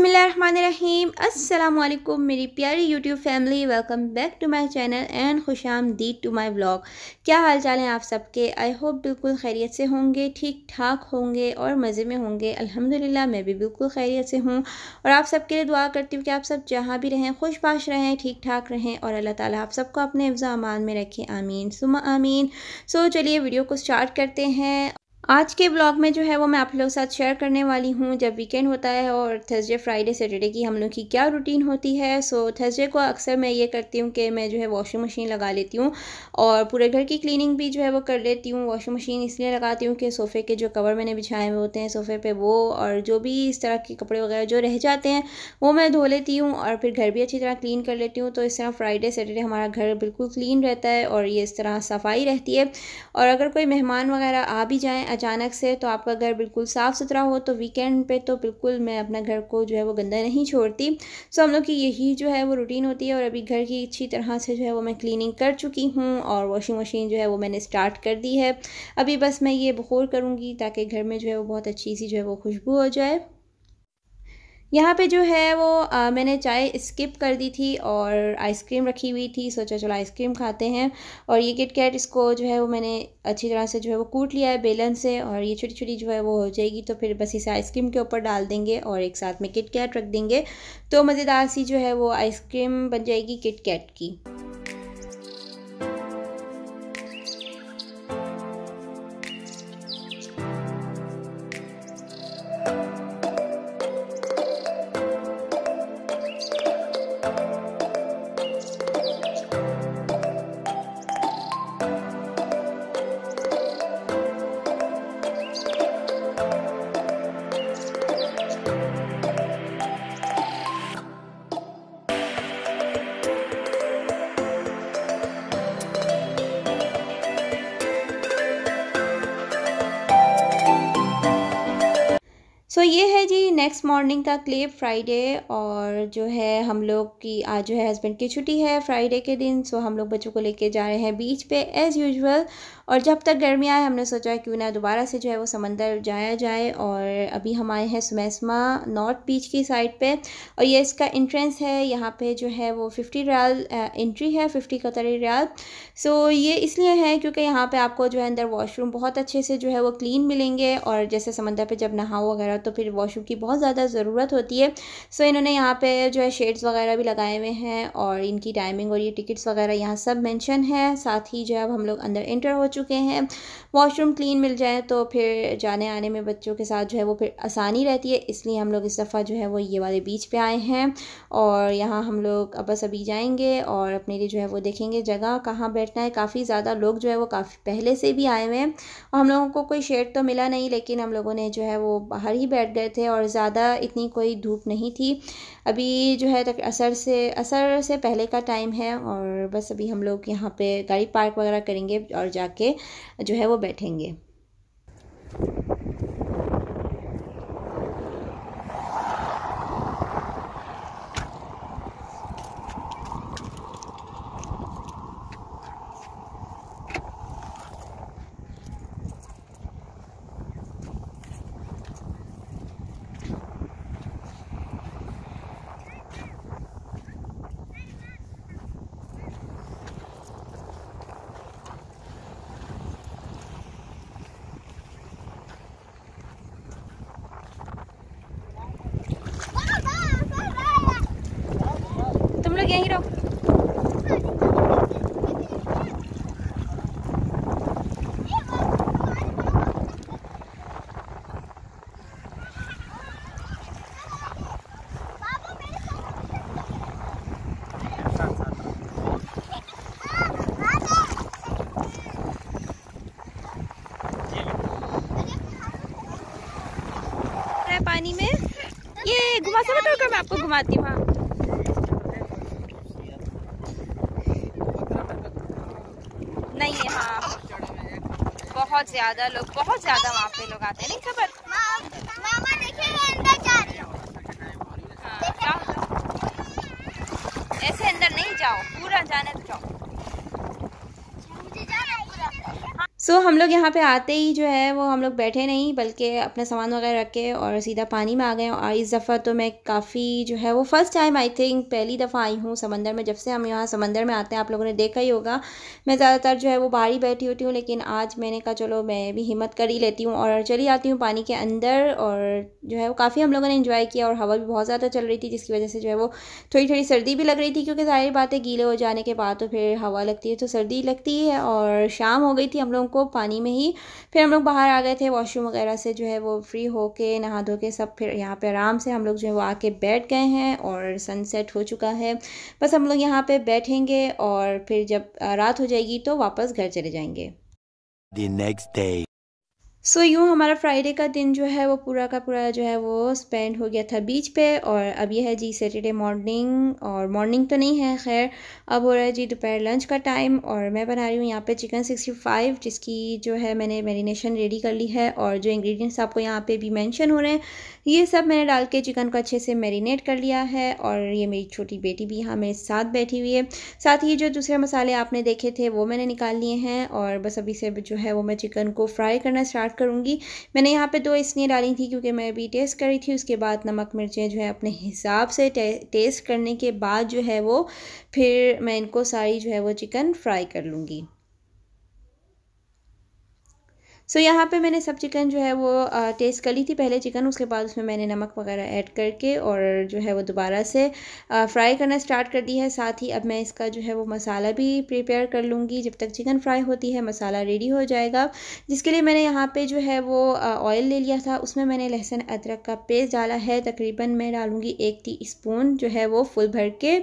बिसमीम अल्लाम मेरी प्यारी YouTube family welcome back to my channel and खुश आमदीद टू माई ब्लॉग क्या हाल चाल हैं आप सबके आई होप बिल्कुल खैरियत से होंगे ठीक ठाक होंगे और मज़े में होंगे अल्हम्दुलिल्लाह मैं भी बिल्कुल खैरियत से हूँ और आप सबके लिए दुआ करती हूँ कि आप सब जहाँ भी रहें खुश पाश रहें ठीक ठाक रहें और अल्लाह ताला आप सबको अपने अफजा अमान में रखें आमीन सुमा आमीन सो चलिए वीडियो को स्टार्ट करते हैं आज के ब्लॉग में जो है वो मैं आप लोगों के साथ शेयर करने वाली हूँ जब वीकेंड होता है और थर्सडे फ्राइडे सैटरडे की हम लोग की क्या रूटीन होती है सो थर्सडे को अक्सर मैं ये करती हूँ कि मैं जो है वॉशिंग मशीन लगा लेती हूँ और पूरे घर की क्लीनिंग भी जो है वो कर लेती हूँ वॉशिंग मशीन इसलिए लगाती हूँ कि सोफ़े के जो कवर मैंने बिछाए हुए होते हैं सोफ़े पर वो और जो भी इस तरह के कपड़े वगैरह जो रह जाते हैं वो मैं धो लेती हूँ और फिर घर भी अच्छी तरह क्लीन कर लेती हूँ तो इस तरह फ्राइडे सैटरडे हमारा घर बिल्कुल क्लीन रहता है और ये इस तरह सफाई रहती है और अगर कोई मेहमान वगैरह आ भी जाएँ अचानक से तो आपका घर बिल्कुल साफ़ सुथरा हो तो वीकेंड पे तो बिल्कुल मैं अपना घर को जो है वो गंदा नहीं छोड़ती सो हम लोग की यही जो है वो रूटीन होती है और अभी घर की अच्छी तरह से जो है वो मैं क्लीनिंग कर चुकी हूँ और वॉशिंग मशीन जो है वो मैंने स्टार्ट कर दी है अभी बस मैं ये बखोर करूँगी ताकि घर में जो है वो बहुत अच्छी सी जो है वो खुशबू हो जाए यहाँ पे जो है वो आ, मैंने चाय स्किप कर दी थी और आइसक्रीम रखी हुई थी सोचा चलो आइसक्रीम खाते हैं और ये किट कैट इसको जो है वो मैंने अच्छी तरह से जो है वो कूट लिया है बेलन से और ये छोटी छोटी जो है वो हो जाएगी तो फिर बस इसे आइसक्रीम के ऊपर डाल देंगे और एक साथ में किट कैट रख देंगे तो मज़ेदार सी जो है वो आइसक्रीम बन जाएगी किट कैट की सो तो ये है जी नेक्स्ट मॉर्निंग का क्लिप फ्राइडे और जो है हम लोग की आज जो है हस्बैंड की छुट्टी है फ्राइडे के दिन सो हम लोग बच्चों को लेके जा रहे हैं बीच पे एज़ यूजल और जब तक गर्मी आए हमने सोचा क्यों ना दोबारा से जो है वो समंदर जाया जाए और अभी हम आए हैं सुमैसमा नॉर्थ बीच की साइड पे और ये इसका इंट्रेंस है यहाँ पे जो है वो फिफ्टी रियाल इंट्री है फिफ्टी कतरी रियाल सो ये इसलिए है क्योंकि यहाँ पर आपको जो है अंदर वाशरूम बहुत अच्छे से जो है वो क्लीन मिलेंगे और जैसे समंदर पर जब नहाओ वगैरह तो फिर वॉशरूम की बहुत ज़्यादा ज़रूरत होती है सो इन्होंने यहाँ पर जो है शेड्स वगैरह भी लगाए हुए हैं और इनकी टाइमिंग और ये टिकट्स वगैरह यहाँ सब मैंशन है साथ ही जो है हम लोग अंदर एंटर हो चुके हैं वॉशरूम क्लीन मिल जाए तो फिर जाने आने में बच्चों के साथ जो है वो फिर आसानी रहती है इसलिए हम लोग इस दफ़ा जो है वो ये वाले बीच पे आए हैं और यहाँ हम लोग बस अभी जाएंगे और अपने लिए जो है वो देखेंगे जगह कहाँ बैठना है काफ़ी ज़्यादा लोग जो है वो काफ़ी पहले से भी आए हुए हैं और हम लोगों को कोई शेड तो मिला नहीं लेकिन हम लोगों ने जो है वो बाहर ही बैठ गए थे और ज़्यादा इतनी कोई धूप नहीं थी अभी जो है तक असर से असर से पहले का टाइम है और बस अभी हम लोग यहाँ पे गाड़ी पार्क वगैरह करेंगे और जाके के जो है वो बैठेंगे आपको घुमाती वहाँ नहीं है हाँ बहुत ज्यादा लोग बहुत ज्यादा वहाँ पे लोग आते हैं नहीं खबर हाँ, ऐसे अंदर नहीं जाओ पूरा जाने तो जाओ सो हम लोग यहाँ पे आते ही जो है वो हम लोग बैठे नहीं बल्कि अपना सामान वगैरह रख के और सीधा पानी में आ गए और इस दफ़ा तो मैं काफ़ी जो है वो फ़र्स्ट टाइम आई थिंक पहली दफ़ा आई हूँ समंदर में जब से हम यहाँ समंदर में आते हैं आप लोगों ने देखा ही होगा मैं ज़्यादातर जो है वो बाहर ही बैठी होती हूँ लेकिन आज मैंने कहा चलो मैं भी हिम्मत कर ही लेती हूँ और चली आती हूँ पानी के अंदर और जो है वो काफ़ी हम लोगों ने इन्जॉय किया और हवा भी बहुत ज़्यादा चल रही थी जिसकी वजह से जो है वो थोड़ी थोड़ी सर्दी भी लग रही थी क्योंकि बात है गीले हो जाने के बाद तो फिर हवा लगती है तो सर्दी लगती है और शाम हो गई थी हम लोगों को पानी में ही फिर हम लोग बाहर आ गए थे वॉशरूम वगैरह से जो है वो फ्री होके नहा धो के सब फिर यहाँ पे आराम से हम लोग जो है वो आके बैठ गए हैं और सनसेट हो चुका है बस हम लोग यहाँ पे बैठेंगे और फिर जब रात हो जाएगी तो वापस घर चले जाएंगे The next day. So so, यूँ हमारा फ्राइडे का दिन जो है वो पूरा का पूरा जो है वो स्पेंड हो गया था बीच पे और अब यह है जी सैटरडे मॉर्निंग और मॉर्निंग तो नहीं है खैर अब हो रहा है जी दोपहर लंच का टाइम और मैं बना रही हूँ यहाँ पे चिकन सिक्सटी फाइव जिसकी जो है मैंने मैरिनेशन रेडी कर ली है और जो इंग्रेडिएंट्स आपको यहाँ पे भी मैंशन हो रहे हैं ये सब मैंने डाल के चिकन को अच्छे से मेरीनेट कर लिया है और ये मेरी छोटी बेटी भी यहाँ मेरे साथ बैठी हुई है साथ ही जो दूसरे मसाले आपने देखे थे वो मैंने निकाल लिए हैं और बस अभी से जो है वो मैं चिकन को फ्राई करना स्टार्ट स्टार्ट करूँगी मैंने यहाँ पे दो इसलिए डाली थी क्योंकि मैं अभी टेस्ट करी थी उसके बाद नमक मिर्चें जो है अपने हिसाब से टे, टेस्ट करने के बाद जो है वो फिर मैं इनको सारी जो है वो चिकन फ्राई कर लूँगी सो so, यहाँ पे मैंने सब चिकन जो है वो टेस्ट कर ली थी पहले चिकन उसके बाद उसमें मैंने नमक वगैरह ऐड करके और जो है वो दोबारा से फ्राई करना स्टार्ट कर दी है साथ ही अब मैं इसका जो है वो मसाला भी प्रिपेयर कर लूँगी जब तक चिकन फ्राई होती है मसाला रेडी हो जाएगा जिसके लिए मैंने यहाँ पर जो है वो ऑयल ले लिया था उसमें मैंने लहसुन अदरक का पेस्ट डाला है तकरीबन मैं डालूँगी एक टी स्पून जो है वो फुल भर के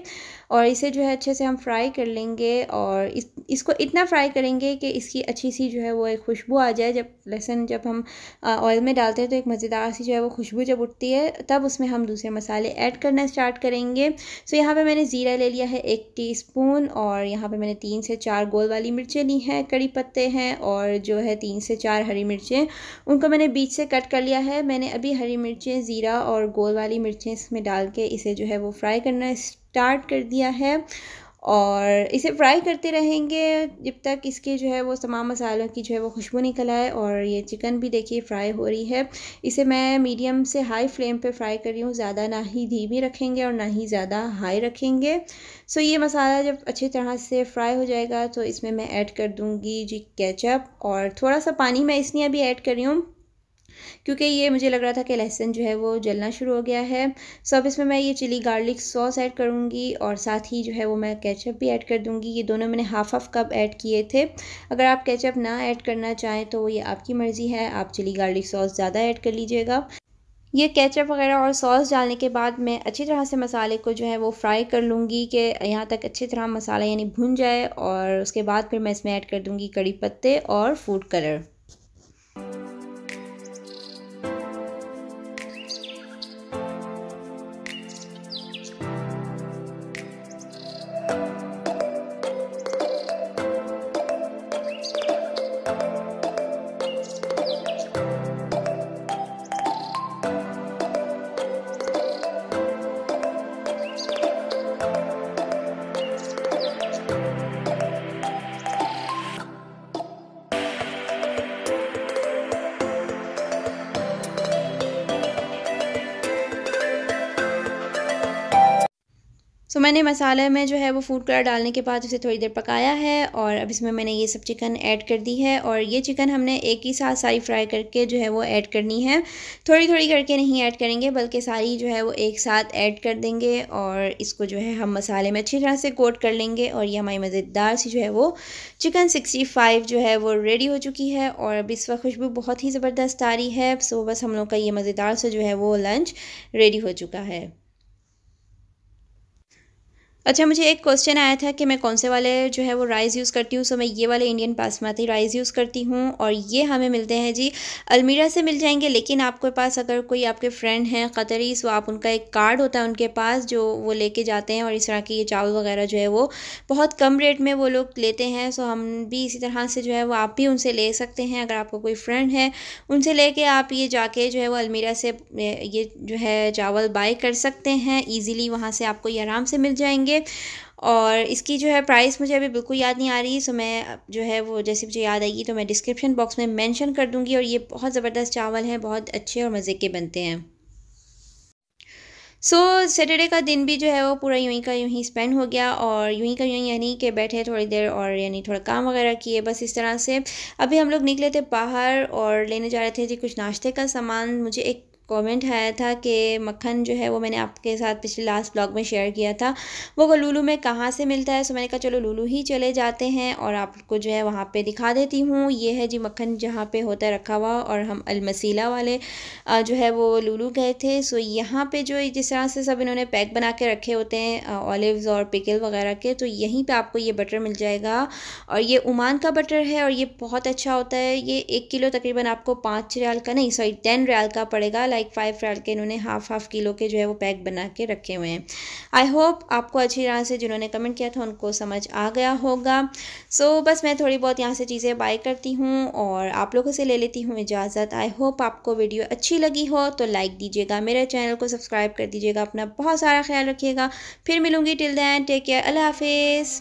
और इसे जो है अच्छे से हम फ्राई कर लेंगे और इस, इसको इतना फ्राई करेंगे कि इसकी अच्छी सी जो है वो एक खुशबू आ जाए है जब लहसुन जब हम ऑयल में डालते हैं तो एक मज़ेदार सी जो है वो खुशबू जब उठती है तब उसमें हम दूसरे मसाले ऐड करना स्टार्ट करेंगे सो यहाँ पे मैंने ज़ीरा ले लिया है एक टीस्पून और यहाँ पे मैंने तीन से चार गोल वाली मिर्चें ली हैं कड़ी पत्ते हैं और जो है तीन से चार हरी मिर्चें उनको मैंने बीच से कट कर लिया है मैंने अभी हरी मिर्चें ज़ीरा और गोल वाली मिर्चें इसमें डाल के इसे जो है वो फ्राई करना स्टार्ट कर दिया है और इसे फ्राई करते रहेंगे जब तक इसके जो है वो तमाम मसालों की जो है वो खुशबू निकल आए और ये चिकन भी देखिए फ्राई हो रही है इसे मैं मीडियम से हाई फ्लेम पे फ्राई कर रही हूँ ज़्यादा ना ही धीमी रखेंगे और ना ही ज़्यादा हाई रखेंगे सो ये मसाला जब अच्छी तरह से फ्राई हो जाएगा तो इसमें मैं ऐड कर दूँगी जी कैचअप और थोड़ा सा पानी मैं इसलिए अभी ऐड कर रही हूँ क्योंकि ये मुझे लग रहा था कि लहसुन जो है वो जलना शुरू हो गया है सो अब इसमें मैं ये चिली गार्लिक सॉस ऐड करूँगी और साथ ही जो है वो मैं कैचअप भी ऐड कर दूँगी ये दोनों मैंने हाफ हाफ कप ऐड किए थे अगर आप कैचअप ना ऐड करना चाहें तो ये आपकी मर्ज़ी है आप चिली गार्लिक सॉस ज़्यादा ऐड कर लीजिएगा ये केचप वगैरह और सॉस डालने के बाद मैं अच्छी तरह से मसाले को जो है वो फ्राई कर लूँगी कि यहाँ तक अच्छी तरह मसाला यानी भुन जाए और उसके बाद फिर मैं इसमें ऐड कर दूँगी कड़ी पत्ते और फूड कलर तो मैंने मसाले में जो है वो फूड कलर डालने के बाद उसे थोड़ी देर पकाया है और अब इसमें मैंने ये सब चिकन ऐड कर दी है और ये चिकन हमने एक ही साथ सारी फ्राई करके जो है वो ऐड करनी है थोड़ी थोड़ी करके नहीं ऐड करेंगे बल्कि सारी जो है वो एक साथ ऐड कर देंगे और इसको जो है हम मसाले में अच्छी तरह से कोट कर लेंगे और ये हमारी मज़ेदार सी जो है वो चिकन सिक्सटी फाइव जो है वो रेडी हो चुकी है और अब इस वक्त खुशबू बहुत ही ज़बरदस्त आ रही है सो बस हम लोग का ये मज़ेदार सा जो है वो लंच रेडी हो चुका है अच्छा मुझे एक क्वेश्चन आया था कि मैं कौन से वाले जो है वो राइस यूज़ करती हूँ सो मैं ये वाले इंडियन बासमती राइस यूज़ करती हूँ और ये हमें मिलते हैं जी अलमीरा से मिल जाएंगे लेकिन आपके पास अगर कोई आपके फ्रेंड हैं क़तरी सो आप उनका एक कार्ड होता है उनके पास जो वो लेके जाते हैं और इस तरह के ये चावल वगैरह जो है वो बहुत कम रेट में वो लोग लेते हैं सो हम भी इसी तरह से जो है वो आप भी उनसे ले सकते हैं अगर आपको कोई फ्रेंड है उनसे ले आप ये जाके जो है वो अलमीरा से ये जो है चावल बाई कर सकते हैं ईज़िली वहाँ से आपको ये आराम से मिल जाएंगे और इसकी जो है प्राइस मुझे अभी बिल्कुल याद नहीं आ रही सो मैं जो है वो जैसे मुझे याद आएगी तो मैं डिस्क्रिप्शन बॉक्स में मेंशन कर दूंगी और ये बहुत ज़बरदस्त चावल हैं बहुत अच्छे और मज़े के बनते हैं सो so, सैटरडे का दिन भी जो है वो पूरा यूं ही का यूं ही स्पेंड हो गया और यूं ही का यूं ही यानी कि बैठे थोड़ी देर और यानी थोड़ा काम वगैरह किए बस इस तरह से अभी हम लोग निकले थे बाहर और लेने जा रहे थे जी कुछ नाश्ते का सामान मुझे एक कमेंट आया था कि मक्खन जो है वो मैंने आपके साथ पिछले लास्ट ब्लॉग में शेयर किया था वो गलूलू में कहाँ से मिलता है सो तो मैंने कहा चलो लूलू ही चले जाते हैं और आपको जो है वहाँ पे दिखा देती हूँ ये है जी मक्खन जहाँ पे होता है रखा हुआ और हम अलमसीला वाले जो है वो लूलू गए थे सो यहाँ पर जो जिस तरह से सब इन्होंने पैक बना के रखे होते हैं ऑलिव्स और पिकल वगैरह के तो यहीं पर आपको ये बटर मिल जाएगा और ये ओमान का बटर है और ये बहुत अच्छा होता है ये एक किलो तकरीबन आपको पाँच रियाल का नहीं सॉरी टेन रियाल का पड़ेगा लाइक फाइव डाल के इन्होंने हाफ हाफ किलो के जो है वो पैक बना के रखे हुए हैं आई होप आपको अच्छी तरह से जिन्होंने कमेंट किया था उनको समझ आ गया होगा सो so, बस मैं थोड़ी बहुत यहाँ से चीज़ें बाय करती हूँ और आप लोगों से ले लेती हूँ इजाज़त आई होप आपको वीडियो अच्छी लगी हो तो लाइक दीजिएगा मेरे चैनल को सब्सक्राइब कर दीजिएगा अपना बहुत सारा ख्याल रखिएगा फिर मिलूंगी टिल दैन टेक केयर अल्लाह हाफिज़